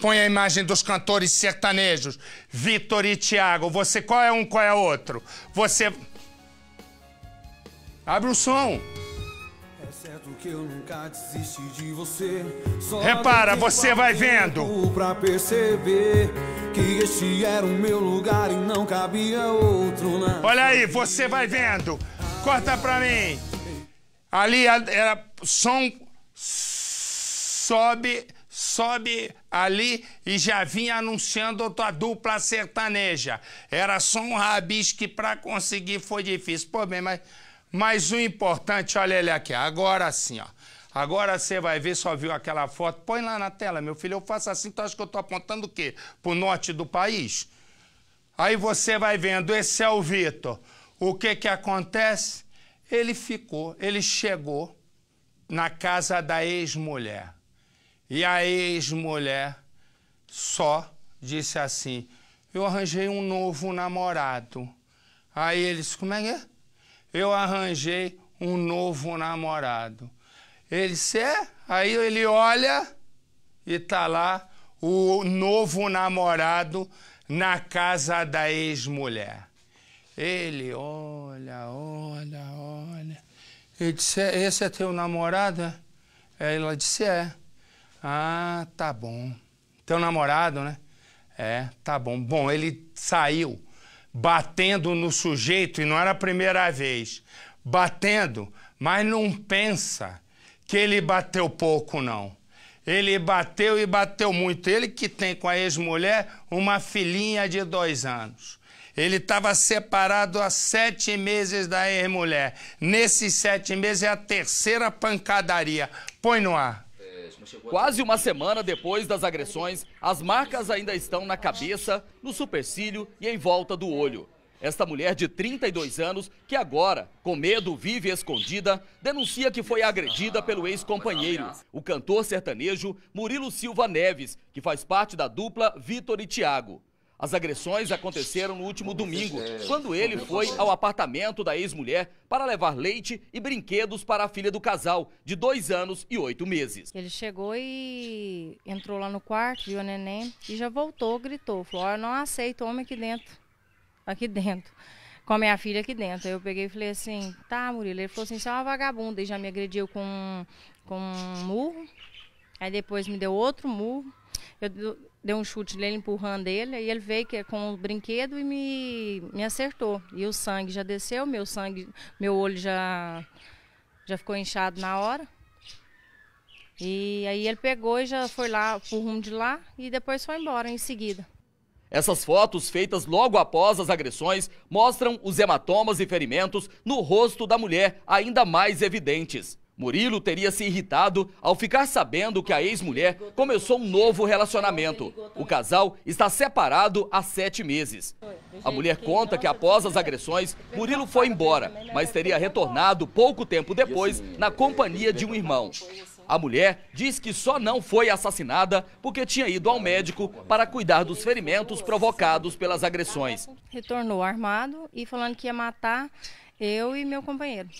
põe a imagem dos cantores sertanejos, Vitor e Tiago. Você qual é um, qual é outro? Você. Abre o som. É certo que eu nunca desisti de você. Só Repara, você vai vendo. Pra perceber que este era o meu lugar e não cabia outro na... Né? Olha aí, você vai vendo. Corta pra mim. Ali era som sobe sobe ali e já vinha anunciando a tua dupla sertaneja. Era só um rabisco que para conseguir foi difícil. Pô, bem, mas, mas o importante, olha ele aqui, agora sim, ó. Agora você vai ver, só viu aquela foto. Põe lá na tela, meu filho. Eu faço assim, tu acha que eu tô apontando o quê? Pro norte do país? Aí você vai vendo, esse é o Vitor. O que que acontece? Ele ficou, ele chegou na casa da ex-mulher. E a ex-mulher só disse assim: Eu arranjei um novo namorado. Aí ele disse: Como é que é? Eu arranjei um novo namorado. Ele disse: É? Aí ele olha e tá lá o novo namorado na casa da ex-mulher. Ele olha, olha, olha. Ele disse: é, Esse é teu namorado? É? Ela disse: É. Ah, tá bom. Teu namorado, né? É, tá bom. Bom, ele saiu batendo no sujeito, e não era a primeira vez, batendo, mas não pensa que ele bateu pouco, não. Ele bateu e bateu muito. Ele que tem com a ex-mulher uma filhinha de dois anos. Ele estava separado há sete meses da ex-mulher. Nesses sete meses é a terceira pancadaria. Põe no ar. Quase uma semana depois das agressões, as marcas ainda estão na cabeça, no supercílio e em volta do olho. Esta mulher de 32 anos, que agora, com medo, vive escondida, denuncia que foi agredida pelo ex-companheiro, o cantor sertanejo Murilo Silva Neves, que faz parte da dupla Vitor e Tiago. As agressões aconteceram no último domingo, é, quando é, ele é, foi ao apartamento da ex-mulher para levar leite e brinquedos para a filha do casal, de dois anos e oito meses. Ele chegou e entrou lá no quarto, viu o neném, e já voltou, gritou, falou, eu não aceito homem aqui dentro, aqui dentro, com a minha filha aqui dentro. Aí eu peguei e falei assim, tá, Murilo, ele falou assim, você é uma vagabunda, e já me agrediu com, com um murro, aí depois me deu outro murro, eu deu um chute nele, empurrando ele, e ele veio é com o brinquedo e me, me acertou. E o sangue já desceu, meu sangue, meu olho já, já ficou inchado na hora. E aí ele pegou e já foi lá pro rumo de lá e depois foi embora em seguida. Essas fotos, feitas logo após as agressões, mostram os hematomas e ferimentos no rosto da mulher ainda mais evidentes. Murilo teria se irritado ao ficar sabendo que a ex-mulher começou um novo relacionamento. O casal está separado há sete meses. A mulher conta que após as agressões, Murilo foi embora, mas teria retornado pouco tempo depois na companhia de um irmão. A mulher diz que só não foi assassinada porque tinha ido ao médico para cuidar dos ferimentos provocados pelas agressões. Retornou armado e falando que ia matar eu e meu companheiro.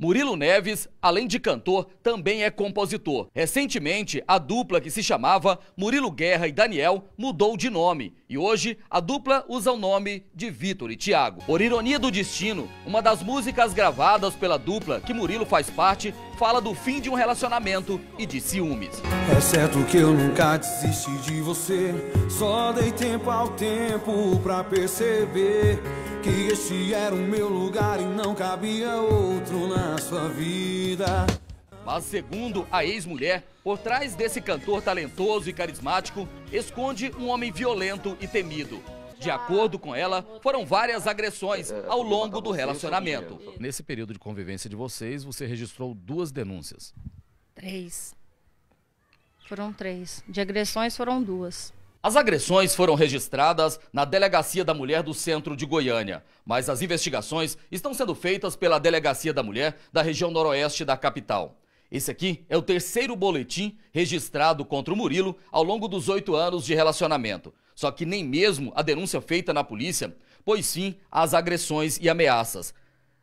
Murilo Neves, além de cantor, também é compositor. Recentemente, a dupla que se chamava Murilo Guerra e Daniel mudou de nome e hoje a dupla usa o nome de Vitor e Tiago. Por ironia do destino, uma das músicas gravadas pela dupla que Murilo faz parte fala do fim de um relacionamento e de ciúmes. É certo que eu nunca desisti de você, só dei tempo ao tempo pra perceber que este era o meu lugar e não cabia outro na sua vida. Mas segundo a ex-mulher, por trás desse cantor talentoso e carismático, esconde um homem violento e temido. De acordo com ela, foram várias agressões ao longo do relacionamento. Nesse período de convivência de vocês, você registrou duas denúncias. Três. Foram três. De agressões foram duas. As agressões foram registradas na Delegacia da Mulher do centro de Goiânia, mas as investigações estão sendo feitas pela Delegacia da Mulher da região noroeste da capital. Esse aqui é o terceiro boletim registrado contra o Murilo ao longo dos oito anos de relacionamento. Só que nem mesmo a denúncia feita na polícia, pois sim as agressões e ameaças.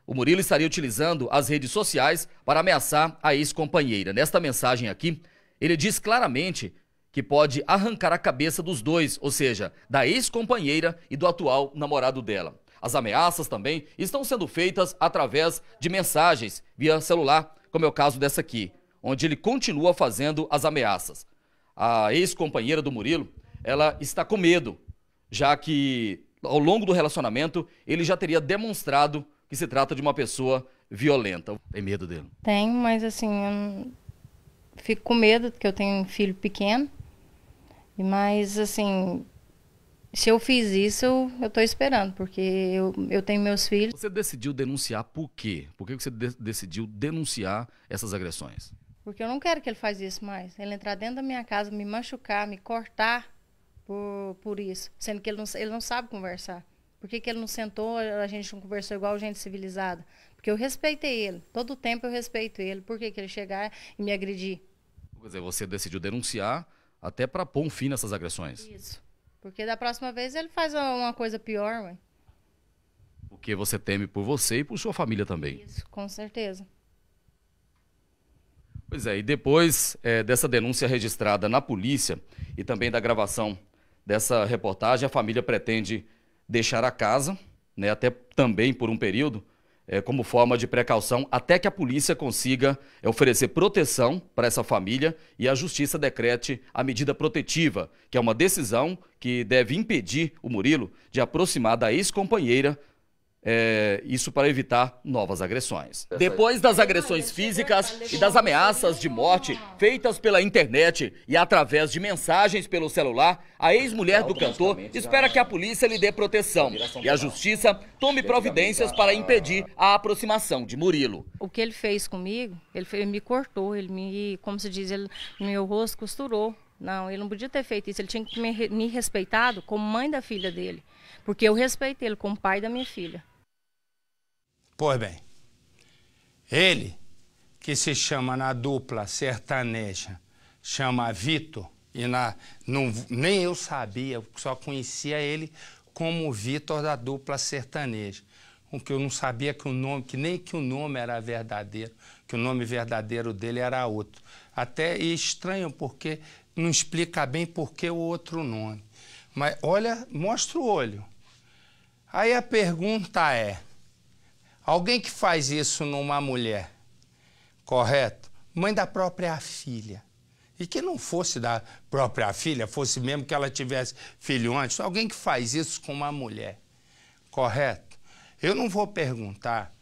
O Murilo estaria utilizando as redes sociais para ameaçar a ex-companheira. Nesta mensagem aqui, ele diz claramente que pode arrancar a cabeça dos dois, ou seja, da ex-companheira e do atual namorado dela. As ameaças também estão sendo feitas através de mensagens via celular, como é o caso dessa aqui, onde ele continua fazendo as ameaças. A ex-companheira do Murilo, ela está com medo, já que ao longo do relacionamento ele já teria demonstrado que se trata de uma pessoa violenta. Tem medo dele? Tenho, mas assim, fico com medo porque eu tenho um filho pequeno. Mas, assim, se eu fiz isso, eu estou esperando, porque eu, eu tenho meus filhos. Você decidiu denunciar por quê? Por que você de decidiu denunciar essas agressões? Porque eu não quero que ele faça isso mais. Ele entrar dentro da minha casa, me machucar, me cortar por, por isso. Sendo que ele não, ele não sabe conversar. Por que, que ele não sentou, a gente não conversou igual gente civilizada? Porque eu respeitei ele. Todo tempo eu respeito ele. Por que, que ele chegar e me agredir? Quer dizer, você decidiu denunciar até para pôr um fim nessas agressões. Isso. Porque da próxima vez ele faz uma coisa pior, ué. Porque você teme por você e por sua família também. Isso, com certeza. Pois é, e depois é, dessa denúncia registrada na polícia e também da gravação dessa reportagem, a família pretende deixar a casa, né, até também por um período, é, como forma de precaução até que a polícia consiga é, oferecer proteção para essa família e a justiça decrete a medida protetiva, que é uma decisão que deve impedir o Murilo de aproximar da ex-companheira é, isso para evitar novas agressões. Depois das agressões físicas e das ameaças de morte feitas pela internet e através de mensagens pelo celular, a ex-mulher do cantor espera que a polícia lhe dê proteção e a justiça tome providências para impedir a aproximação de Murilo. O que ele fez comigo, ele, ele me cortou, ele me, como se diz, ele, meu rosto costurou. Não, ele não podia ter feito isso. Ele tinha que me, me respeitado como mãe da filha dele. Porque eu respeitei ele como pai da minha filha. Pois bem, ele, que se chama na dupla sertaneja, chama Vitor, e na, não, nem eu sabia, só conhecia ele como Vitor da dupla sertaneja. O que eu não sabia que o nome, que nem que o nome era verdadeiro, que o nome verdadeiro dele era outro. Até é estranho, porque não explica bem por que o outro nome. Mas olha, mostra o olho. Aí a pergunta é: Alguém que faz isso numa mulher, correto? Mãe da própria filha. E que não fosse da própria filha, fosse mesmo que ela tivesse filho antes. Alguém que faz isso com uma mulher, correto? Eu não vou perguntar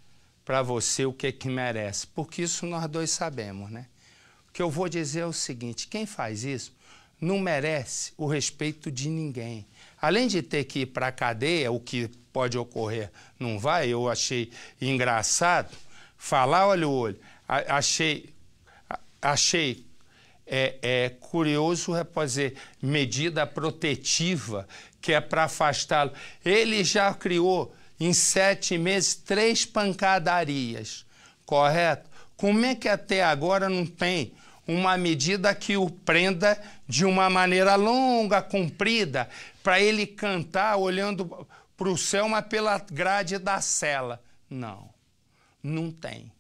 para você o que é que merece, porque isso nós dois sabemos, né? O que eu vou dizer é o seguinte: quem faz isso não merece o respeito de ninguém. Além de ter que ir para a cadeia, o que pode ocorrer não vai, eu achei engraçado falar olho o olho. achei achei é, é curioso é fazer medida protetiva que é para afastá-lo. Ele já criou em sete meses três pancadarias, correto? Como é que até agora não tem uma medida que o prenda de uma maneira longa, comprida, para ele cantar olhando para o céu, mas pela grade da cela. Não, não tem.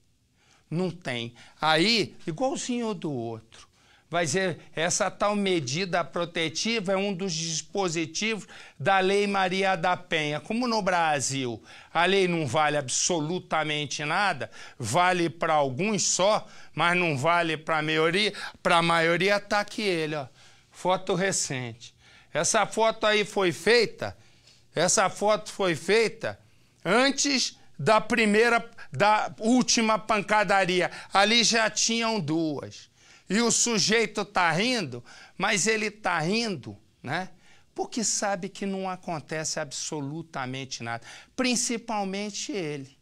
Não tem. Aí, igualzinho do outro. Vai ser essa tal medida protetiva é um dos dispositivos da Lei Maria da Penha. Como no Brasil a lei não vale absolutamente nada, vale para alguns só, mas não vale para a maioria, para a maioria está aqui ele, ó. Foto recente. Essa foto aí foi feita essa foto foi feita antes da primeira, da última pancadaria. Ali já tinham duas. E o sujeito tá rindo, mas ele tá rindo, né? Porque sabe que não acontece absolutamente nada, principalmente ele,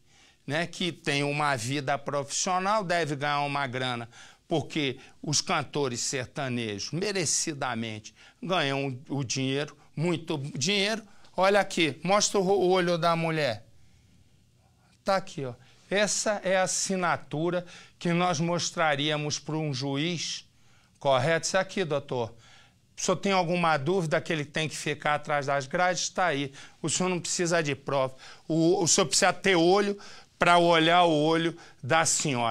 né, que tem uma vida profissional, deve ganhar uma grana, porque os cantores sertanejos merecidamente ganham o dinheiro, muito dinheiro, Olha aqui, mostra o olho da mulher. Tá aqui, ó. Essa é a assinatura que nós mostraríamos para um juiz, correto? Isso aqui, doutor. Se eu tenho alguma dúvida que ele tem que ficar atrás das grades, está aí. O senhor não precisa de prova. O, o senhor precisa ter olho para olhar o olho da senhora.